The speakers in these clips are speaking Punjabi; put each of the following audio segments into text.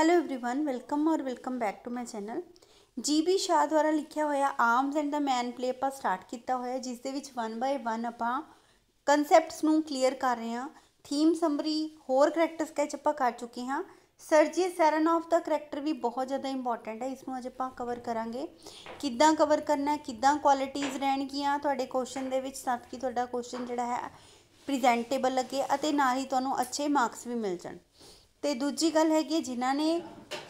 ਹੈਲੋ एवरीवन ਵੈਲਕਮ ਔਰ welcome back to my channel G B ਦੁਆਰਾ ਲਿਖਿਆ ਹੋਇਆ arms and the man play ਆਪਾਂ ਸਟਾਰਟ ਕੀਤਾ ਹੋਇਆ ਜਿਸ ਦੇ ਵਿੱਚ 1 ਬਾਈ 1 ਆਪਾਂ ਕਨਸੈਪਟਸ ਨੂੰ ਕਲੀਅਰ ਕਰ ਰਹੇ ਹਾਂ ਥੀਮ ਸਮਰੀ ਹੋਰ ਕੈਰੈਕਟਰ ਸਕੈਚ ਆਪਾਂ ਕਰ ਚੁੱਕੇ ਹਾਂ ਸਰਜੀ ਸੈਰਨ ਆਫ ਦਾ ਕੈਰੈਕਟਰ ਵੀ ਬਹੁਤ ਜ਼ਿਆਦਾ ਇੰਪੋਰਟੈਂਟ ਹੈ ਇਸ ਨੂੰ ਅੱਜ ਆਪਾਂ ਕਵਰ ਕਰਾਂਗੇ ਕਿੱਦਾਂ ਕਵਰ ਕਰਨਾ ਹੈ ਕਿੱਦਾਂ ਕੁਆਲਿਟੀਆਂ ਰਹਿਣਗੀਆਂ ਤੁਹਾਡੇ ਕੁਐਸਚਨ ਦੇ ਵਿੱਚ ਸਾਥ ਕੀ ਤੁਹਾਡਾ ਕੁਐਸਚਨ ਜਿਹੜਾ ਹੈ ਪ੍ਰੈਜ਼ੈਂਟੇਬਲ ਲੱਗੇ ਅਤੇ ਨਾਲ ਹੀ ਤੁਹਾਨੂੰ ਅੱਛੇ ਮਾਰਕਸ ਵੀ ਮਿਲ ਜਾਣ ਤੇ ਦੂਜੀ ਗੱਲ ਹੈਗੀ ਜਿਨ੍ਹਾਂ ਨੇ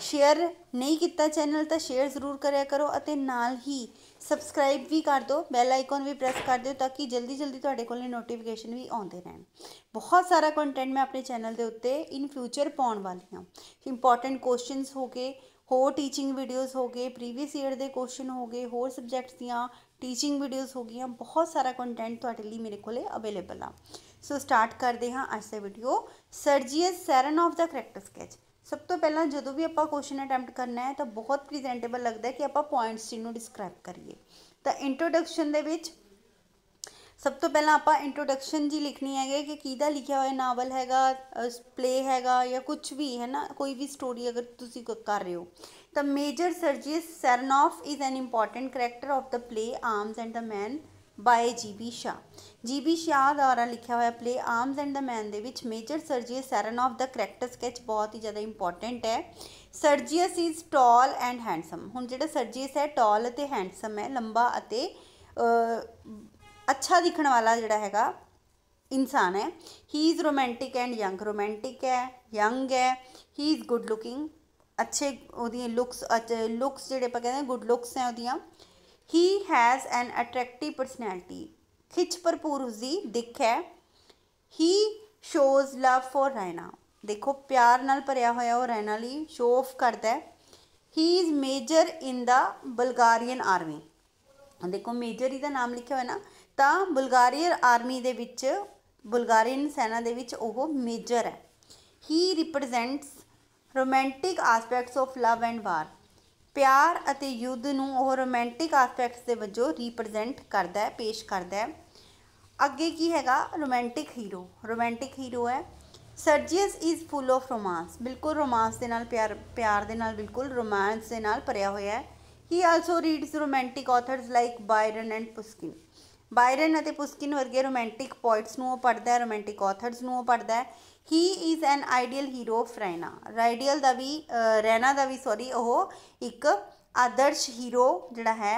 ਸ਼ੇਅਰ ਨਹੀਂ ਕੀਤਾ ਚੈਨਲ ਤਾਂ ਸ਼ੇਅਰ ਜ਼ਰੂਰ ਕਰਿਆ ਕਰੋ ਅਤੇ ਨਾਲ ਹੀ ਸਬਸਕ੍ਰਾਈਬ ਵੀ ਕਰ ਦਿਓ ਬੈਲ ਆਈਕਨ ਵੀ ਪ੍ਰੈਸ ਕਰ ਦਿਓ ਤਾਂ ਕਿ ਜਲਦੀ ਜਲਦੀ ਤੁਹਾਡੇ ਕੋਲੇ ਨੋਟੀਫਿਕੇਸ਼ਨ ਵੀ ਆਉਂਦੇ ਰਹਿਣ ਬਹੁਤ ਸਾਰਾ ਕੰਟੈਂਟ ਮੈਂ ਆਪਣੇ ਚੈਨਲ ਦੇ ਉੱਤੇ ਇਨ ਫਿਊਚਰ ਪਾਉਣ ਵਾਲੀ ਹਾਂ ਇੰਪੋਰਟੈਂਟ ਕੁਐਸਚਨਸ ਹੋ ਗਏ ਹੋਰ ਟੀਚਿੰਗ ਵੀਡੀਓਜ਼ ਹੋ ਗਏ ਪ੍ਰੀਵੀਅਸ ਈਅਰ ਦੇ ਕੁਐਸਚਨ ਹੋ ਗਏ ਹੋਰ ਸਬਜੈਕਟਸ ਦੀਆਂ ਟੀਚਿੰਗ ਵੀਡੀਓਜ਼ ਹੋ ਗਈਆਂ ਬਹੁਤ ਸਾਰਾ ਕੰਟੈਂਟ ਤੁਹਾਡੇ ਲਈ ਮੇਰੇ ਕੋਲੇ ਅਵੇਲੇਬਲ ਆ ਸੋ ਸਟਾਰਟ ਕਰਦੇ ਹਾਂ ਅੱਜ ਦਾ ਵੀਡੀਓ ਸਰਜੀਅਸ ਸੈਰਨ ਆਫ ਦਾ ਕਰੈਕਟਰ ਸਕੈਚ ਸਭ ਤੋਂ ਪਹਿਲਾਂ ਜਦੋਂ ਵੀ ਆਪਾਂ ਕੁਐਸਚਨ ਅਟੈਂਪਟ ਕਰਨਾ ਹੈ ਤਾਂ ਬਹੁਤ ਪ੍ਰੈਜ਼ੈਂਟੇਬਲ ਲੱਗਦਾ ਕਿ ਆਪਾਂ ਪੁਆਇੰਟਸ ਨੂੰ ਡਿਸਕ੍ਰਾਈਬ ਕਰੀਏ ਤਾਂ ਇੰਟਰੋਡਕਸ਼ਨ ਦੇ ਵਿੱਚ ਸਭ ਤੋਂ ਪਹਿਲਾਂ ਆਪਾਂ ਇੰਟਰੋਡਕਸ਼ਨ ਜੀ ਲਿਖਣੀ ਹੈਗੇ ਕਿ ਕਿਹਦਾ ਲਿਖਿਆ ਹੋਇਆ ਨਾਵਲ ਹੈਗਾ ਪਲੇ ਹੈਗਾ ਜਾਂ ਕੁਝ ਵੀ ਹੈ ਨਾ ਕੋਈ ਵੀ ਸਟੋਰੀ ਅਗਰ ਤੁਸੀਂ ਕਰ ਰਹੇ ਹੋ ਤਾਂ major Sergius Saranoff is an important character of the play Arms and the Man by GB Shaw GB Shaw ਦੁਆਰਾ ਲਿਖਿਆ ਹੋਇਆ play Arms and the Man ਦੇ ਵਿੱਚ ਮੇਜਰ ਸਰਜੀਅਸ ਸੈਰਨ ਆਫ ਦਾ ਕੈਰੈਕਟਰ ਸਕੈਚ ਬਹੁਤ ਹੀ ਜ਼ਿਆਦਾ ਇੰਪੋਰਟੈਂਟ ਹੈ Sergius is tall and handsome ਹੁਣ ਜਿਹੜਾ ਸਰਜੀਅਸ ਹੈ ਟਾਲ ਅਤੇ ਹੈਂਡਸਮ ਹੈ ਲੰਬਾ ਅਤੇ ਅੱਛਾ ਦਿਖਣ ਵਾਲਾ ਜਿਹੜਾ ਹੈਗਾ ਇਨਸਾਨ ਹੈ he is romantic and young romantic ਹੈ ਯੰਗ ਹੈ ਹੀ ਇਜ਼ ਗੁੱਡ ਲੁਕਿੰਗ ਅੱਛੇ ਉਹਦੀਆਂ ਲੁੱਕਸ ਲੁੱਕਸ ਜਿਹੜੇ ਆਪਾਂ ਕਹਿੰਦੇ ਗੁੱਡ ਲੁੱਕਸ ਹੈ ਉਹਦੀਆਂ he has an attractive personality ਖਿੱਚ ਭਰਪੂਰ ਉਸਦੀ ਦਿੱਖ ਹੈ ਹੀ ਸ਼ੋਜ਼ ਲਵ ਫॉर ਰੈਨਾ ਦੇਖੋ ਪਿਆਰ ਨਾਲ ਭਰਿਆ ਹੋਇਆ ਉਹ ਰੈਨਾ ਲਈ ਸ਼ੋਅ ਆਫ ਕਰਦਾ ਹੈ he is major in the Bulgarian army ਦੇਖੋ ਮੇਜਰ ਹੀ ਦਾ ਨਾਮ ਲਿਖਿਆ ਹੋਇਆ ਨਾ ਤਾਂ ਬਲਗਾਰੀਅਨ ਆਰਮੀ ਦੇ ਵਿੱਚ ਬਲਗਾਰੀਅਨ ਸੈਨਾ ਦੇ ਵਿੱਚ ਉਹ ਮੇਜਰ ਹੈ ਹੀ represents romantic aspects of love and war ਪਿਆਰ ਅਤੇ ਯੁੱਧ ਨੂੰ ਉਹ ਰੋਮਾਂਟਿਕ ਐਸਪੈਕਟਸ ਦੇ ਵਜੋਂ ਰਿਪਰੈਜ਼ੈਂਟ ਕਰਦਾ ਹੈ ਪੇਸ਼ ਕਰਦਾ ਹੈ ਅੱਗੇ ਕੀ ਹੈਗਾ ਰੋਮਾਂਟਿਕ ਹੀਰੋ ਰੋਮਾਂਟਿਕ ਹੀਰੋ ਹੈ Sergius is full of romance ਬਿਲਕੁਲ ਰੋਮਾਂਸ ਦੇ ਨਾਲ ਪਿਆਰ ਪਿਆਰ ਦੇ ਨਾਲ ਬਿਲਕੁਲ ਰੋਮਾਂਸ ਦੇ ਨਾਲ ਭਰਿਆ ਹੋਇਆ ਹੈ he also reads romantic authors like Byron and Pushkin Byron ਅਤੇ ਪੁਸਕਿਨ ਵਰਗੇ ਰੋਮਾਂਟਿਕ ਪੋਇਟਸ ਨੂੰ ਉਹ ਪੜ੍ਹਦਾ ਹੈ ਰੋਮਾਂਟਿਕ ਆਥਰਸ ਨੂੰ ਉਹ ਪੜ੍ਹਦਾ ਹੈ he is an ideal hero of Raina ਰਾਈਡੀਅਲ ਦਾ ਵੀ ਰੈਨਾ ਦਾ ਵੀ ਸੌਰੀ ਉਹ ਇੱਕ ਆਦਰਸ਼ ਹੀਰੋ ਜਿਹੜਾ ਹੈ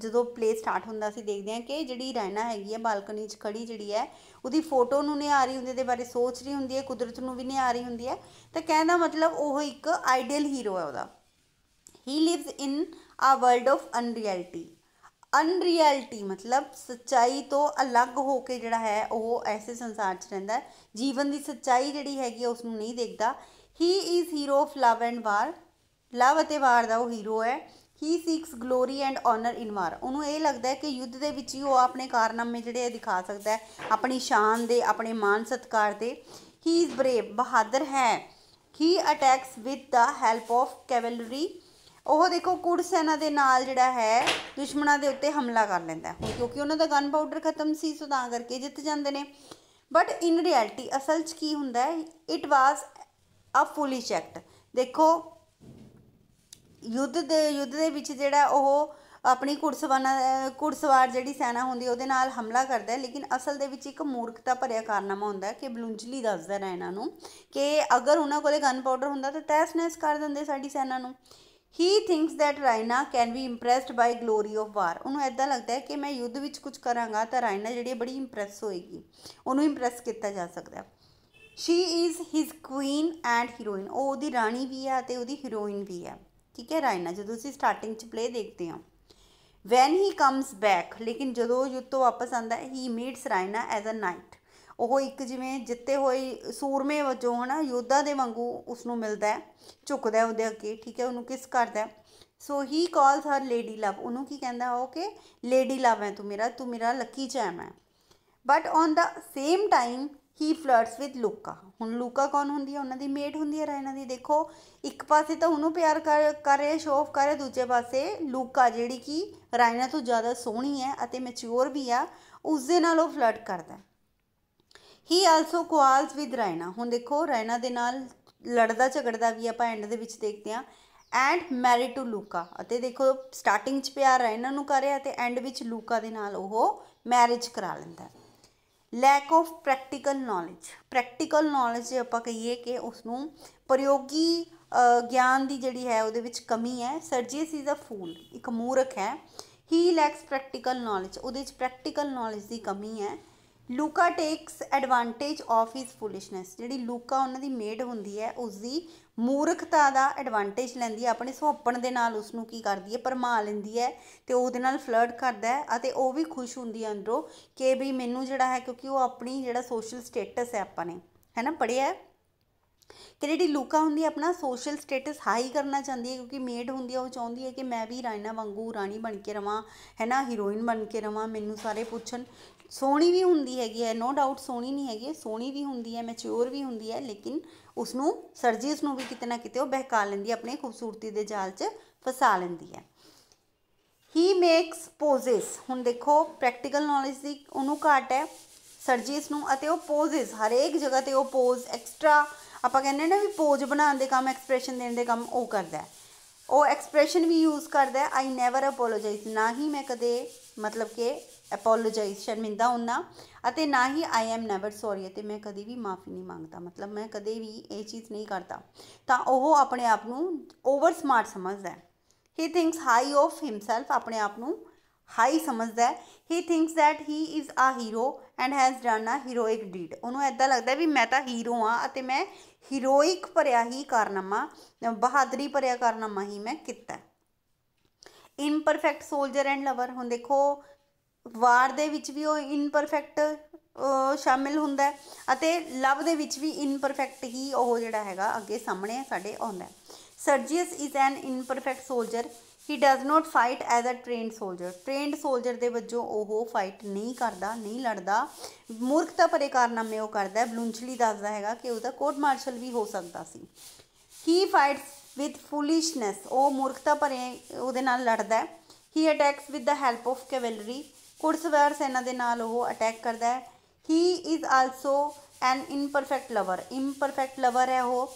ਜਦੋਂ ਪਲੇ ਸਟਾਰਟ ਹੁੰਦਾ ਸੀ ਦੇਖਦੇ ਆ ਕਿ ਜਿਹੜੀ ਰੈਨਾ ਹੈਗੀ ਹੈ ਬਾਲਕਨੀ 'ਚ ਖੜੀ ਜਿਹੜੀ ਹੈ ਉਹਦੀ ਫੋਟੋ ਨੂੰ ਨਹੀਂ ਆ ਰਹੀ ਹੁੰਦੀ ਦੇ ਬਾਰੇ ਸੋਚ ਰਹੀ ਹੁੰਦੀ ਹੈ ਕੁਦਰਤ ਨੂੰ ਵੀ ਨਹੀਂ ਆ ਰਹੀ ਹੁੰਦੀ ਹੈ ਤਾਂ ਕਹਿਣ ਦਾ ਮਤਲਬ ਉਹ ਇੱਕ ਆਈਡੀਅਲ ਹੀਰੋ ਹੈ ਉਹਦਾ ਹੀ ਲਿਵਸ ਇਨ ਆ ਵਰਲਡ ਆਫ ਅਨਰੀਅਲਟੀ ਅਨਰੀਅਲਟੀ ਮਤਲਬ ਸੱਚਾਈ ਤੋਂ ਅਲੱਗ ਹੋ ਕੇ ਜਿਹੜਾ ਹੈ ਉਹ ਐਸੇ ਸੰਸਾਰ 'ਚ ਰਹਿੰਦਾ ਹੈ ਜੀਵਨ ਦੀ ਸੱਚਾਈ ਜਿਹੜੀ ਹੈਗੀ ਉਸ ਨੂੰ ਨਹੀਂ ਦੇਖਦਾ he is hero of love and war love ਅਤੇ ਵਾਰ ਦਾ ਉਹ ਹੀਰੋ ਹੈ he seeks glory and honour in war ਉਹਨੂੰ ਇਹ ਲੱਗਦਾ ਹੈ ਕਿ ਯੁੱਧ ਦੇ ਵਿੱਚ ਹੀ ਉਹ ਆਪਣੇ ਕਾਰਨਾਮੇ ਜਿਹੜੇ ਦਿਖਾ ਸਕਦਾ ਹੈ ਆਪਣੀ ਸ਼ਾਨ ਦੇ ਆਪਣੇ ਮਾਨ ਸਤਕਾਰ ਦੇ ਹੀ ਇਜ਼ ਬਰੇਵ ਬਹਾਦਰ ਹੈ he attacks with the help of cavalry ਉਹ ਦੇਖੋ ਕੁੜ ਸੈਨਾ ਦੇ ਨਾਲ ਜਿਹੜਾ ਹੈ ਦੁਸ਼ਮਣਾਂ ਦੇ ਉੱਤੇ ਹਮਲਾ ਕਰ ਲੈਂਦਾ ਹੁਣ ਕਿਉਂਕਿ ਉਹਨਾਂ ਦਾ ਗਨ ਪਾਊਡਰ ਖਤਮ ਸੀ ਸੋ ਤਾਂ ਕਰਕੇ ਜਿੱਤ ਜਾਂਦੇ ਨੇ ਬਟ ਇਨ ਰਿਐਲਿਟੀ ਅਸਲ 'ਚ ਕੀ ਹੁੰਦਾ ਹੈ ਇਟ ਵਾਸ ਅ ਫੁਲੀ ਚੈਕਟ ਦੇਖੋ ਯੁੱਧ ਦੇ ਯੁੱਧ ਦੇ ਵਿੱਚ ਜਿਹੜਾ ਉਹ ਆਪਣੀ ਘੁੜਸਵਾਨਾ ਘੁੜਸਵਾਰ ਜਿਹੜੀ ਸੈਨਾ ਹੁੰਦੀ ਉਹਦੇ ਨਾਲ ਹਮਲਾ ਕਰਦਾ ਹੈ ਲੇਕਿਨ ਅਸਲ ਦੇ ਵਿੱਚ ਇੱਕ ਮੂਰਖਤਾ ਭਰਿਆ ਕਾਰਨਾਮਾ ਹੁੰਦਾ ਕਿ ਬਲੁੰਜਲੀ ਦੱਸਦਾ ਰਹਿਣਾ ਇਹਨਾਂ ਨੂੰ ਕਿ ਅਗਰ ਉਹਨਾਂ ਕੋਲੇ ਗਨ ਪਾਊਡਰ ਹੁੰਦਾ ਤਾਂ ਤੈਸ ਨੈਸ ਕਰ ਦਿੰਦੇ ਸਾਡੀ ਸੈਨਾ ਨੂੰ he thinks that Raina can be impressed by glory of war ਉਹਨੂੰ ਐਦਾਂ ਲੱਗਦਾ ਹੈ ਕਿ ਮੈਂ ਯੁੱਧ ਵਿੱਚ ਕੁਝ ਕਰਾਂਗਾ ਤਾਂ ਰਾਇਨਾ ਜਿਹੜੀ ਬੜੀ ਇੰਪ੍ਰੈਸ ਹੋਏਗੀ ਉਹਨੂੰ ਇੰਪ੍ਰੈਸ ਕੀਤਾ ਜਾ ਸਕਦਾ ਹੈ she is his queen and heroine ਉਹ ਉਹਦੀ ਰਾਣੀ ਵੀ ਹੈ ਤੇ ਉਹਦੀ ਹੀਰੋਇਨ ਵੀ ਹੈ ਠੀਕ ਹੈ ਰਾਇਨਾ ਜਦੋਂ ਤੁਸੀਂ ਸਟਾਰਟਿੰਗ ਚ ਪਲੇ ਦੇਖਦੇ ਹੋ ਵੈਨ ਹੀ ਕਮਸ ਬੈਕ ਲੇਕਿਨ ਜਦੋਂ ਯੁੱਧ ਤੋਂ ਵਾਪਸ ਆਂਦਾ he meets Raina as a knight ਉਹ ਇੱਕ ਜਿਵੇਂ ਜਿੱਤੇ ਹੋਏ ਸੂਰਮੇ ਵਜੋਂ ਹਨਾ ਯੋਧਾ ਦੇ ਵਾਂਗੂ ਉਸ ਨੂੰ ਮਿਲਦਾ ਹੈ ਝੁਕਦਾ ਉਹਦੇ ਅੱਗੇ ਠੀਕ ਹੈ ਉਹਨੂੰ ਕਿਸ ਕਰਦਾ ਸੋ ਹੀ ਕਾਲਸ ਹਰ ਲੇਡੀ ਲਵ ਉਹਨੂੰ ਕੀ ਕਹਿੰਦਾ ਹੋ ਕਿ ਲੇਡੀ ਲਵ ਹੈ ਤੂੰ ਮੇਰਾ ਤੂੰ ਮੇਰਾ ਲੱਕੀ ਚੈਮ ਹੈ but on the same time he flirts with Louka ਹੁਣ ਲੂਕਾ ਕੌਣ ਹੁੰਦੀ ਹੈ ਉਹਨਾਂ ਦੀ ਮੇਟ ਹੁੰਦੀ ਹੈ ਰਾਇਨਾ ਦੀ ਦੇਖੋ ਇੱਕ ਪਾਸੇ ਤਾਂ ਉਹਨੂੰ ਪਿਆਰ ਕਰ ਕਰ ਰਿਹਾ ਸ਼ੋਅ ਆਫ ਕਰ ਰਿਹਾ ਦੂਜੇ ਪਾਸੇ ਲੂਕਾ ਜਿਹੜੀ ਕਿ ਰਾਇਨਾ ਤੋਂ ਜ਼ਿਆਦਾ ਸੋਹਣੀ ਹੈ ਅਤੇ ਮੈਚੁਰ ਵੀ ਆ ਉਸ ਦੇ ਨਾਲ ਉਹ ਫਲਰਟ ਕਰਦਾ ਹੈ ਹੀ ਆਲਸੋ ਕੁਆਲਸ ਵਿਦ ਰੈਨਾ ਹੁਣ ਦੇਖੋ ਰੈਨਾ ਦੇ ਨਾਲ ਲੜਦਾ ਝਗੜਦਾ ਵੀ ਆਪਾਂ ਐਂਡ ਦੇ ਵਿੱਚ ਦੇਖਦੇ ਹਾਂ ਐਂਡ ਮੈਰੀ ਟੂ ਲੂਕਾ ਅਤੇ ਦੇਖੋ ਸਟਾਰਟਿੰਗ 'ਚ ਪਿਆਰ ਰੈਨਾ ਨੂੰ ਕਰਿਆ ਤੇ ਐਂਡ ਵਿੱਚ ਲੂਕਾ ਦੇ ਨਾਲ ਉਹ ਮੈਰਿਜ ਕਰਾ ਲੈਂਦਾ lack of practical knowledge practical knowledge ਜੇ ਆਪਾਂ ਕਹੀਏ ਕਿ ਉਸ ਨੂੰ ਪ੍ਰਯੋਗੀ ਗਿਆਨ ਦੀ ਜਿਹੜੀ ਹੈ ਉਹਦੇ ਵਿੱਚ ਕਮੀ ਹੈ ਸਰਜੀਸ ਇਜ਼ ਅ ਫੂਲ ਇੱਕ ਮੂਰਖ ਹੈ ਹੀ ਲੈਕਸ ਪ੍ਰੈਕਟੀਕਲ ਨੌਲੇਜ ਉਹਦੇ ਵਿੱਚ ਪ੍ਰੈਕਟੀਕਲ ਨੌਲੇਜ ਦੀ ਕਮੀ ਹੈ Louka takes advantage of his foolishness ਜਿਹੜੀ ਲੂਕਾ ਉਹਨਾਂ ਦੀ ਮੇਡ ਹੁੰਦੀ ਹੈ ਉਸ ਦੀ ਮੂਰਖਤਾ ਦਾ ਐਡਵਾਂਟੇਜ ਲੈਂਦੀ ਹੈ ਆਪਣੇ ਸੁਹੱਪਣ ਦੇ ਨਾਲ ਉਸ ਨੂੰ ਕੀ ਕਰਦੀ ਹੈ ਪਰਮਾ ਲੈਂਦੀ ਹੈ ਤੇ ਉਹਦੇ ਨਾਲ ਫਲਰਟ ਕਰਦਾ ਹੈ ਅਤੇ ਉਹ ਵੀ ਖੁਸ਼ ਹੁੰਦੀ ਹੈ ਅੰਦਰੋਂ ਕਿ ਵੀ ਮੈਨੂੰ ਜਿਹੜਾ ਹੈ ਕਿਉਂਕਿ ਉਹ ਆਪਣੀ ਜਿਹੜਾ ਸੋਸ਼ਲ ਸਟੇਟਸ ਹੈ ਆਪਾਂ ਨੇ ਹੈਨਾ ਪੜਿਆ ਕਿ ਜਿਹੜੀ ਲੂਕਾ ਹੁੰਦੀ ਹੈ ਆਪਣਾ ਸੋਸ਼ਲ ਸਟੇਟਸ ਹਾਈ ਕਰਨਾ ਚਾਹੁੰਦੀ ਹੈ ਕਿਉਂਕਿ ਮੇਡ ਹੁੰਦੀ ਹੈ ਉਹ ਚਾਹੁੰਦੀ ਹੈ ਕਿ ਮੈਂ ਵੀ ਰਾਣਾ ਵਾਂਗੂ ਰਾਣੀ ਬਣ ਕੇ ਰਵਾਂ ਹੈ ਨਾ ਹੀਰੋਇਨ ਬਣ ਕੇ ਰਵਾਂ ਮੈਨੂੰ ਸਾਰੇ ਪੁੱਛਣ ਸੋਹਣੀ ਵੀ ਹੁੰਦੀ ਹੈਗੀ ਹੈ ਨੋ ਡਾਊਟ ਸੋਹਣੀ ਨਹੀਂ ਹੈਗੀ ਸੋਹਣੀ ਵੀ ਹੁੰਦੀ ਹੈ ਮੈਚੁਰ ਵੀ ਹੁੰਦੀ ਹੈ ਲੇਕਿਨ ਉਸ ਨੂੰ ਸਰਜੀਸ ਨੂੰ ਵੀ ਕਿਤੇ ਨਾ ਕਿਤੇ ਉਹ ਬਹਿਕਾ ਲੈਂਦੀ ਹੈ ਆਪਣੇ ਖੂਬਸੂਰਤੀ ਦੇ ਜਾਲ 'ਚ ਫਸਾ ਲੈਂਦੀ ਹੈ ਹੀ ਮੇਕਸ ਪੋਜ਼ਸ ਹੁਣ ਦੇਖੋ ਪ੍ਰੈਕਟੀਕਲ ਨੌਲੇਜ ਦੀ ਉਹਨੂੰ ਘਾਟ ਹੈ ਸਰਜੀਸ ਨੂੰ ਅਤੇ ਉਹ ਪੋਜ਼ਸ ਹਰੇਕ ਜਗ੍ਹਾ ਤੇ ਉਹ ਪੋਜ਼ ਐਕਸਟਰਾ ਆਪਾਂ ਕਹਿੰਦੇ ਨਾ ਵੀ ਪੋਜ਼ ਬਣਾਉਣ ਦੇ ਕੰਮ ਐਕਸਪ੍ਰੈਸ਼ਨ ਦੇਣ ਦੇ ਕੰਮ ਉਹ ਕਰਦਾ ਹੈ ਉਹ ਐਕਸਪ੍ਰੈਸ਼ਨ ਵੀ ਯੂਜ਼ ਕਰਦਾ ਆਈ ਨੈਵਰ ਅਪੋਲੋਜਾਈਜ਼ ਨਾ ਹੀ ਮੈਂ ਕਦੇ ਮਤਲਬ ਕਿ ਅਪੋਲੋਜਾਈਜ਼ ਸ਼ਰਮਿੰਦਾ ਹੁੰਨਾ ਅਤੇ ਨਾ he I am never sorry ਅਤੇ ਮੈਂ ਕਦੀ ਵੀ ਮਾਫੀ ਨਹੀਂ ਮੰਗਦਾ ਮਤਲਬ ਮੈਂ ਕਦੇ ਵੀ ਇਹ ਚੀਜ਼ ਨਹੀਂ ਕਰਦਾ ਤਾਂ ਉਹ ਆਪਣੇ ਆਪ ਨੂੰ ਓਵਰ ਸਮਾਰਟ ਸਮਝਦਾ ਹੈ he thinks high of himself ਆਪਣੇ ਆਪ ਨੂੰ ਹਾਈ ਸਮਝਦਾ ਹੈ he thinks that he is a hero and has done a heroic deed ਉਹਨੂੰ ਐਦਾਂ ਲੱਗਦਾ ਵੀ ਮੈਂ ਤਾਂ ਹੀਰੋ ਆ ਅਤੇ ਮੈਂ ਹੀਰੋਇਕ ਭਰਿਆ ਹੀ ਕਾਰਨਾਮਾ ਬਹਾਦਰੀ ਭਰਿਆ ਕਾਰਨਾਮਾ ਹੀ ਮੈਂ ਕੀਤਾ ਇਨਪਰਫੈਕਟ ਸੋਲਜਰ ਐਂਡ ਲਵਰ ਹੁਣ ਦੇਖੋ ਵਾਰ ਦੇ ਵਿੱਚ ਵੀ ਉਹ ਇਨਪਰਫੈਕਟ ਸ਼ਾਮਿਲ ਹੁੰਦਾ ਅਤੇ ਲਵ ਦੇ ਵਿੱਚ ਵੀ ਇਨਪਰਫੈਕਟ ਹੀ ਉਹ ਜਿਹੜਾ ਹੈਗਾ ਅੱਗੇ ਸਾਹਮਣੇ ਸਾਡੇ ਆਉਂਦਾ Sergius is an imperfect soldier he does not fight as a trained soldier trained soldier ਦੇ ਵਜੋਂ ਉਹ ਫਾਈਟ ਨਹੀਂ ਕਰਦਾ ਨਹੀਂ ਲੜਦਾ ਮੂਰਖਤਾ ਭਰੇ ਕਾਰਨਾਮੇ ਉਹ ਕਰਦਾ ਬਲੂੰਚਲੀ ਦੱਸਦਾ ਹੈਗਾ ਕਿ ਉਹਦਾ ਕੋਰਟ ਮਾਰਸ਼ਲ ਵੀ ਹੋ ਸਕਦਾ ਸੀ ਹੀ ਫਾਈਟਸ ਵਿਦ ਫੂਲਿਸ਼ਨੈਸ ਉਹ ਮੂਰਖਤਾ ਭਰੇ ਉਹਦੇ ਨਾਲ ਲੜਦਾ ਹੈ he attacks with the help of cavalry ਕੁਰਸਵਾਰ ਸੈਨਾ ਦੇ ਨਾਲ ਉਹ ਅਟੈਕ ਕਰਦਾ ਹੈ he is also an imperfect lover imperfect lover ਹੈ ਉਹ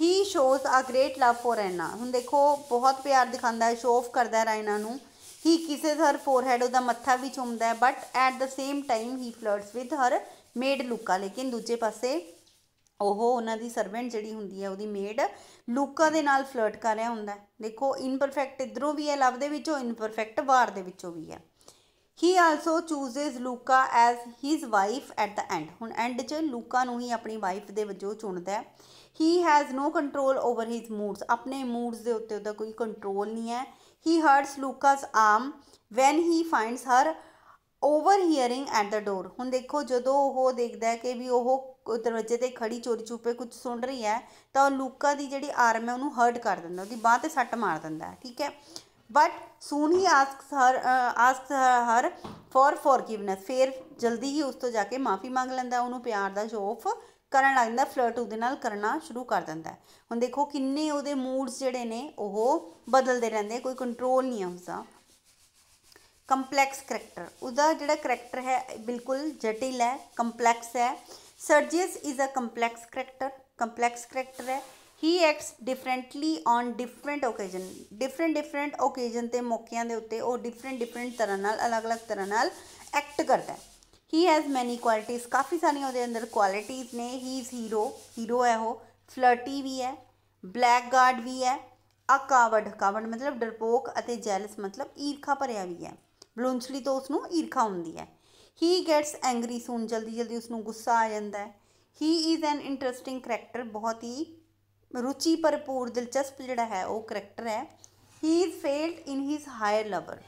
he shows a great love for Raina ਹੁਣ ਦੇਖੋ ਬਹੁਤ ਪਿਆਰ ਦਿਖਾਉਂਦਾ ਹੈ ਸ਼ੋਅ ਆਫ ਕਰਦਾ ਹੈ ਰੈਨਾ ਨੂੰ ਹੀ ਕਿਸੇ ਹਰ ਫੋਰਹੈਡ ਉਹਦਾ ਮੱਥਾ ਵੀ ਚੁੰਮਦਾ ਹੈ but at the same time he flirts with her maid Louka ਲੇਕਿਨ ਦੂਜੇ ਪਾਸੇ ਉਹ ਉਹਨਾਂ ਦੀ ਸਰਵੈਂਟ ਜਿਹੜੀ ਹੁੰਦੀ ਹੈ ਉਹਦੀ ਮੇਡ ਲੂਕਾ ਦੇ ਨਾਲ ਫਲਰਟ ਕਰ ਰਿਹਾ ਹੁੰਦਾ ਦੇਖੋ ਇਨਪਰਫੈਕਟ ਇਧਰੋਂ ਵੀ ਹੈ ਲਵ ਦੇ ਵਿੱਚੋਂ ਇਨਪਰਫੈਕਟ ਵਾਰ ਦੇ ਵਿੱਚੋਂ ਵੀ ਹੈ he also chooses Louka as his wife at the end ਹੁਣ ਐਂਡ 'ਚ ਲੂਕਾ ਨੂੰ ਹੀ ਆਪਣੀ ਵਾਈਫ ਦੇ ਵਜੋਂ ਚੁਣਦਾ ਹੈ he has no control over his moods ਆਪਣੇ ਮੂਡਸ ਦੇ ਉੱਤੇ ਉਹਦਾ ਕੋਈ ਕੰਟਰੋਲ ਨਹੀਂ ਹੈ he hurts Louka's arm when he finds her overhearing at the door ਹੁਣ ਦੇਖੋ ਜਦੋਂ ਉਹ ਦੇਖਦਾ ਹੈ ਕਿ ਵੀ ਉਹ ਦਰਵਾਜ਼ੇ ਤੇ ਖੜੀ ਚੋਰੀ ਚੁੱਪੇ ਕੁਝ ਸੁਣ ਰਹੀ ਹੈ ਤਾਂ ਲੂਕਾ ਦੀ ਜਿਹੜੀ ਆਰਮ ਹੈ ਉਹਨੂੰ ਹਰਟ ਕਰ ਦਿੰਦਾ ਉਹਦੀ ਬਾਹ ਤੇ ਸੱਟ ਮਾਰ ਦਿੰਦਾ ਠੀਕ ਹੈ but soon he asks her asks her for forgiveness ਫਿਰ ਜਲਦੀ ਹੀ ਉਸ ਤੋਂ ਜਾ ਕੇ ਮਾਫੀ ਮੰਗ ਲੈਂਦਾ ਉਹਨੂੰ ਪਿਆਰ ਦਾ ਸ਼ੋਅ ਕਰਨ ਲੱਗ ਜਾਂਦਾ ਫਲਰਟ ਉਹਦੇ ਨਾਲ ਕਰਨਾ ਸ਼ੁਰੂ ਕਰ ਦਿੰਦਾ ਹੁਣ ਦੇਖੋ ਕਿੰਨੇ ਉਹਦੇ ਮੂਡਸ ਜਿਹੜੇ ਨੇ ਉਹ ਬਦਲਦੇ ਰਹਿੰਦੇ ਕੋਈ ਕੰਟਰੋਲ ਨਹੀਂ ਹੁੰਦਾ ਕੰਪਲੈਕਸ ਕੈਰੈਕਟਰ ਉਹਦਾ ਜਿਹੜਾ ਕੈਰੈਕਟਰ ਹੈ ਬਿਲਕੁਲ ਜਟਿਲ ਹੈ ਕੰਪਲੈਕਸ ਹੈ Sergius is a complex character complex character ਹੈ he acts differently on different occasion different different occasion ਤੇ ਮੌਕਿਆਂ ਦੇ ਉੱਤੇ ਉਹ ਡਿਫਰੈਂਟ ਡਿਫਰੈਂਟ ਤਰ੍ਹਾਂ ਨਾਲ ਅਲੱਗ-ਅਲੱਗ ਤਰ੍ਹਾਂ ਨਾਲ ਐਕਟ ਕਰਦਾ ਹੀ ਹੈਜ਼ ਮੈਨੀ ਕੁਆਲਿਟੀਜ਼ ਕਾਫੀ ਸਾਰੀਆਂ ਉਹਦੇ ਅੰਦਰ ਕੁਆਲਿਟੀਜ਼ ਨੇ ਹੀ ਇਜ਼ ਹੀਰੋ ਹੀਰੋ ਹੈ ਉਹ ਫਲਰਟੀ ਵੀ ਹੈ ਬਲੈਕਗਾਰਡ ਵੀ ਹੈ ਅਕਾਵਡ ਕਾਵਡ ਮਤਲਬ ਡਰਪੋਕ ਅਤੇ ਜੈਲਸ ਮਤਲਬ ਈਰਖਾ ਭਰਿਆ ਵੀ ਹੈ ਬਲੂੰਸਲੀ ਤੋਂ ਉਸ ਨੂੰ ਈਰਖਾ ਹੁੰਦੀ ਹੈ ਹੀ ਗੈਟਸ ਐਂਗਰੀ ਸੂਨ ਜਲਦੀ ਜਲਦੀ ਉਸ ਨੂੰ ਗੁੱਸਾ ਆ ਜਾਂਦਾ ਹੈ he is an interesting character ਬਹੁਤ ਹੀ ਰੁਚੀ ਭਰਪੂਰ ਦਿਲਚਸਪ ਜਿਹੜਾ ਹੈ ਉਹ ਕਰੈਕਟਰ ਹੈ he is failed in his higher lover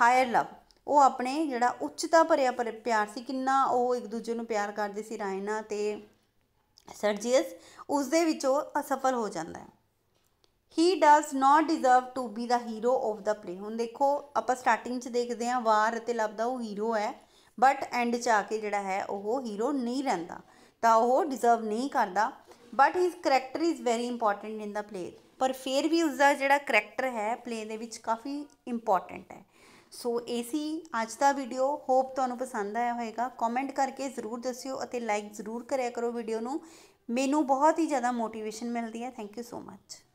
higher love ਉਹ ਆਪਣੇ ਜਿਹੜਾ ਉੱਚਤਾ ਭਰਿਆ ਪਿਆਰ ਸੀ ਕਿੰਨਾ ਉਹ ਇੱਕ ਦੂਜੇ ਨੂੰ ਪਿਆਰ ਕਰਦੇ ਸੀ ਰਾਇਨਾ ਤੇ ਸਰਜੀਅਸ ਉਸ ਦੇ ਵਿੱਚ ਉਹ ਅਸਫਲ ਹੋ ਜਾਂਦਾ ਹੈ he does not deserve to be the hero of the play ਹੁਣ ਦੇਖੋ ਆਪਾਂ ਸਟਾਰਟਿੰਗ 'ਚ ਦੇਖਦੇ ਹਾਂ ਵਾਰ ਤੇ ਲੱਭਦਾ ਉਹ ਹੀਰੋ ਹੈ ਬਟ ਐਂਡ 'ਚ ਆ ਕੇ ਜਿਹੜਾ ਹੈ ਉਹ ਹੀਰੋ ਨਹੀਂ ਰਹਿੰਦਾ ਤਾਂ ਉਹ ਡਿਜ਼ਰਵ ਨਹੀਂ ਕਰਦਾ but his character is very important in the play ਪਰ ਫਿਰ ਵੀ ਉਸ ਦਾ ਜਿਹੜਾ ਕੈਰੈਕਟਰ ਹੈ ਪਲੇ ਦੇ ਵਿੱਚ ਕਾਫੀ ਇੰਪੋਰਟੈਂਟ ਹੈ ਸੋ ਏਸੀ ਅੱਜ ਦਾ ਵੀਡੀਓ ਹੋਪ ਤੁਹਾਨੂੰ ਪਸੰਦ ਆਇਆ ਹੋਵੇਗਾ ਕਮੈਂਟ ਕਰਕੇ ਜ਼ਰੂਰ ਦੱਸਿਓ ਅਤੇ ਲਾਈਕ ਜ਼ਰੂਰ ਕਰਿਆ ਕਰੋ ਵੀਡੀਓ ਨੂੰ ਮੈਨੂੰ ਬਹੁਤ ਹੀ ਜ਼ਿਆਦਾ ਮੋਟੀਵੇਸ਼ਨ ਮਿਲਦੀ ਹੈ ਥੈਂਕ ਯੂ ਸੋ ਮੱਚ